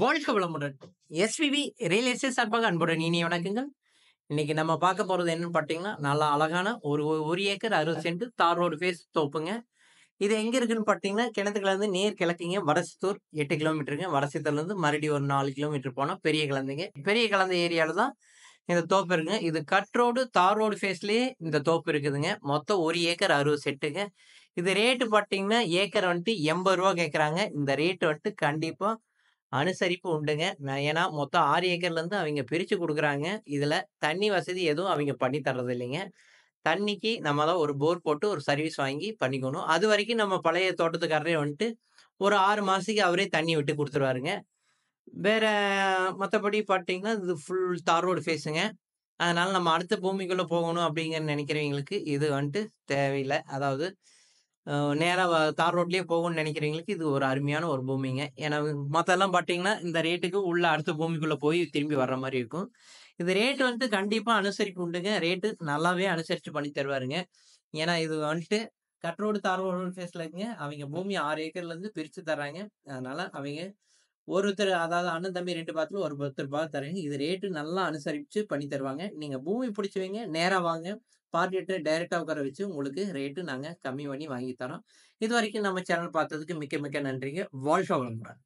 வாழ்க வளமுடன் SPB real estate சார்பாக அன்புடன் இனி வணக்கங்கள் இன்னைக்கு நம்ம பார்க்க போறது என்னன்னு பார்த்தீங்கன்னா நல்லா அழகான ஒரு ஒரு ஏக்கர் அறுபது சென்ட் தார் ரோடு ஃபேஸ் தோப்புங்க இது எங்க இருக்குன்னு பார்த்தீங்கன்னா கிணத்துக்குள்ள இருந்து நேர் கிழக்குங்க வடசித்தூர் எட்டு கிலோமீட்டருங்க வடசித்தூர்ல இருந்து மறுபடியும் ஒரு நாலு கிலோமீட்டர் போனால் பெரிய கிழந்தைங்க பெரிய கிழந்த ஏரியால தான் இந்த தோப்பு இருக்குங்க இது கட் ரோடு தார் ரோடு ஃபேஸ்லேயே இந்த தோப்பு இருக்குதுங்க மொத்தம் ஒரு ஏக்கர் அறுபது செட்டுங்க இது ரேட்டு பார்த்தீங்கன்னா ஏக்கர் வந்துட்டு எண்பது ரூபா கேட்குறாங்க இந்த ரேட்டு வந்துட்டு கண்டிப்பாக அனுசரிப்பு உண்டுங்க. ஏன்னா மொத்தம் ஆறு ஏக்கர்லேருந்து அவங்க பிரித்து கொடுக்குறாங்க இதில் தண்ணி வசதி எதுவும் அவங்க பண்ணி தர்றது இல்லைங்க. தண்ணிக்கு நம்ம தான் ஒரு போர் போட்டு ஒரு சர்வீஸ் வாங்கி பண்ணிக்கணும். அது வரைக்கும் நம்ம பழைய தோட்டத்துக்காரரே வந்துட்டு ஒரு ஆறு மாதத்துக்கு அவரே தண்ணி விட்டு கொடுத்துருவாருங்க வேற மற்றபடி பார்த்தீங்கன்னா, இது ஃபுல் தார் ரோடு ஃபேஸுங்க. அதனால் நம்ம அடுத்த பூமிக்குள்ளே போகணும் அப்படிங்கன்னு நினைக்கிறவங்களுக்கு இது வந்துட்டு தேவையில்லை அதாவது நேராக தார் ரோட்லேயே போகணுன்னு நினைக்கிறவங்களுக்கு இது ஒரு அருமையான ஒரு பூமிங்க ஏன்னா மற்றெல்லாம் பார்த்தீங்கன்னா இந்த ரேட்டுக்கு உள்ள அடுத்த பூமிக்குள்ளே போய் திரும்பி வர்ற மாதிரி இருக்கும் இது ரேட்டு வந்துட்டு கண்டிப்பாக அனுசரிப்பு உண்டுங்க ரேட்டு நல்லாவே அனுசரித்து பண்ணி தருவாருங்க ஏன்னா இது வந்துட்டு கட்ரோடு தார் ரோடு ஃபேஸில் இருக்குங்க அவங்க பூமி ஆறு ஏக்கர்லேருந்து பிரித்து தராங்க அதனால் அவங்க ஒருத்தர் அதாவது அண்ணன் தம்பி ரெண்டு பாத்திரம் ஒரு பத்து ரூபாய் தரேங்க இது ரேட்டு நல்லா அனுசரித்து பண்ணி தருவாங்க நீங்கள் பூமி பிடிச்சவங்க நேராக வாங்க பார்ட்டிட்டு டைரெக்டாக உட்கார வச்சு உங்களுக்கு ரேட்டு நாங்கள் கம்மி பண்ணி வாங்கி தரோம் இது வரைக்கும் நம்ம சேனல் பார்த்ததுக்கு மிக்க மிக்க நன்றிங்க வாழ்க வளமுடன்